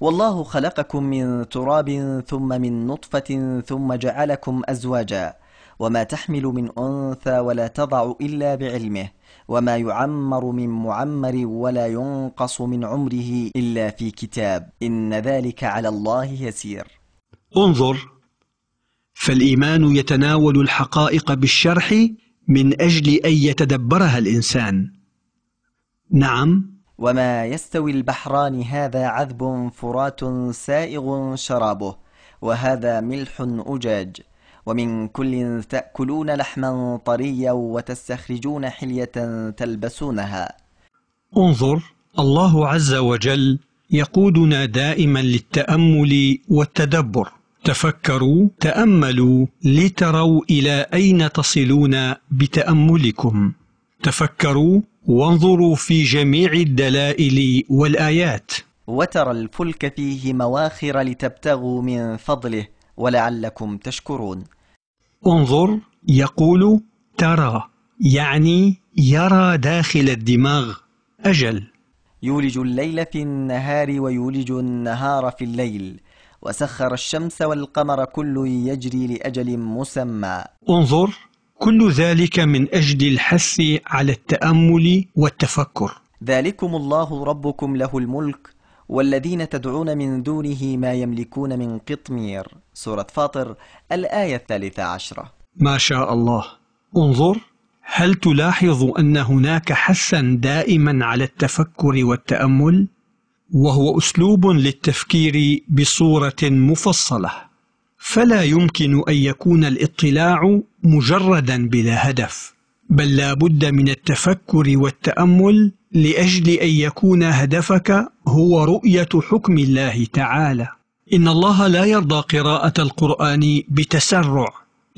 والله خلقكم من تراب ثم من نطفة ثم جعلكم أزواجا وما تحمل من أنثى ولا تضع إلا بعلمه وما يعمر من معمر ولا ينقص من عمره إلا في كتاب إن ذلك على الله يسير انظر فالإيمان يتناول الحقائق بالشرح من أجل أن يتدبرها الإنسان نعم وما يستوي البحران هذا عذب فرات سائغ شرابه وهذا ملح أجاج ومن كل تأكلون لحما طريا وتستخرجون حلية تلبسونها انظر الله عز وجل يقودنا دائما للتأمل والتدبر تفكروا تأملوا لتروا إلى أين تصلون بتأملكم تفكروا وانظروا في جميع الدلائل والآيات وترى الفلك فيه مواخر لتبتغوا من فضله ولعلكم تشكرون انظر يقول ترى يعني يرى داخل الدماغ أجل يولج الليل في النهار ويولج النهار في الليل وسخر الشمس والقمر كل يجري لأجل مسمى انظر كل ذلك من أجل الحث على التأمل والتفكر ذلكم الله ربكم له الملك والذين تدعون من دونه ما يملكون من قطمير سورة فاطر الآية الثالثة عشرة ما شاء الله انظر هل تلاحظ أن هناك حثا دائما على التفكر والتأمل؟ وهو أسلوب للتفكير بصورة مفصلة فلا يمكن أن يكون الاطلاع مجردا بلا هدف بل لا بد من التفكر والتأمل لأجل أن يكون هدفك هو رؤية حكم الله تعالى إن الله لا يرضى قراءة القرآن بتسرع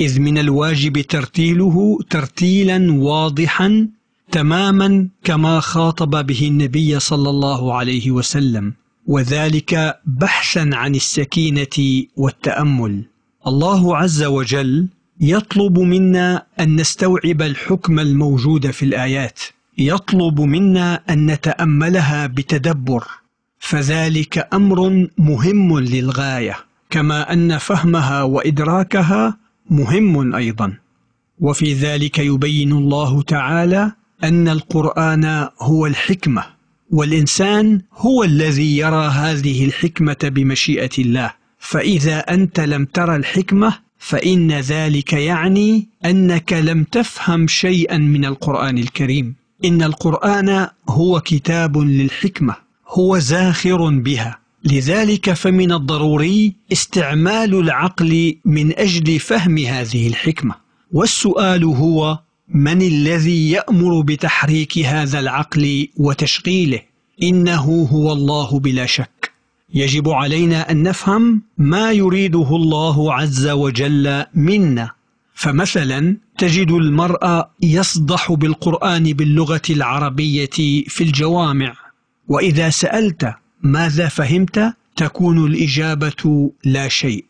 إذ من الواجب ترتيله ترتيلا واضحا تماما كما خاطب به النبي صلى الله عليه وسلم وذلك بحثا عن السكينه والتامل الله عز وجل يطلب منا ان نستوعب الحكم الموجود في الايات يطلب منا ان نتاملها بتدبر فذلك امر مهم للغايه كما ان فهمها وادراكها مهم ايضا وفي ذلك يبين الله تعالى ان القران هو الحكمه والإنسان هو الذي يرى هذه الحكمة بمشيئة الله فإذا أنت لم ترى الحكمة فإن ذلك يعني أنك لم تفهم شيئا من القرآن الكريم إن القرآن هو كتاب للحكمة هو زاخر بها لذلك فمن الضروري استعمال العقل من أجل فهم هذه الحكمة والسؤال هو من الذي يأمر بتحريك هذا العقل وتشغيله؟ إنه هو الله بلا شك يجب علينا أن نفهم ما يريده الله عز وجل منا فمثلا تجد المرء يصدح بالقرآن باللغة العربية في الجوامع وإذا سألت ماذا فهمت تكون الإجابة لا شيء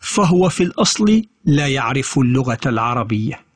فهو في الأصل لا يعرف اللغة العربية